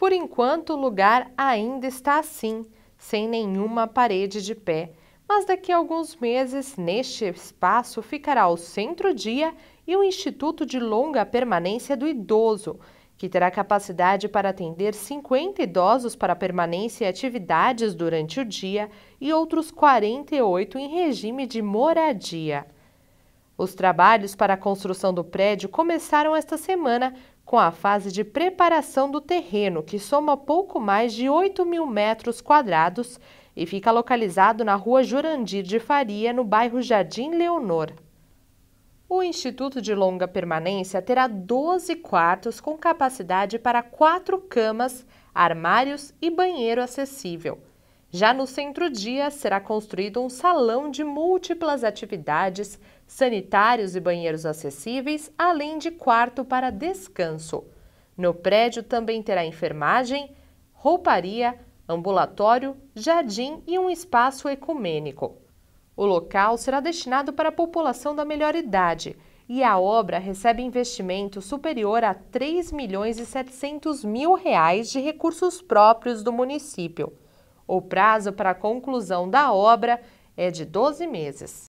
Por enquanto, o lugar ainda está assim, sem nenhuma parede de pé, mas daqui a alguns meses, neste espaço ficará o Centro Dia e o Instituto de Longa Permanência do Idoso, que terá capacidade para atender 50 idosos para permanência e atividades durante o dia e outros 48 em regime de moradia. Os trabalhos para a construção do prédio começaram esta semana com a fase de preparação do terreno, que soma pouco mais de 8 mil metros quadrados e fica localizado na rua Jurandir de Faria, no bairro Jardim Leonor. O Instituto de Longa Permanência terá 12 quartos com capacidade para quatro camas, armários e banheiro acessível. Já no centro-dia, será construído um salão de múltiplas atividades, sanitários e banheiros acessíveis, além de quarto para descanso. No prédio também terá enfermagem, rouparia, ambulatório, jardim e um espaço ecumênico. O local será destinado para a população da melhor idade e a obra recebe investimento superior a 3 milhões e 700 mil reais de recursos próprios do município. O prazo para a conclusão da obra é de 12 meses.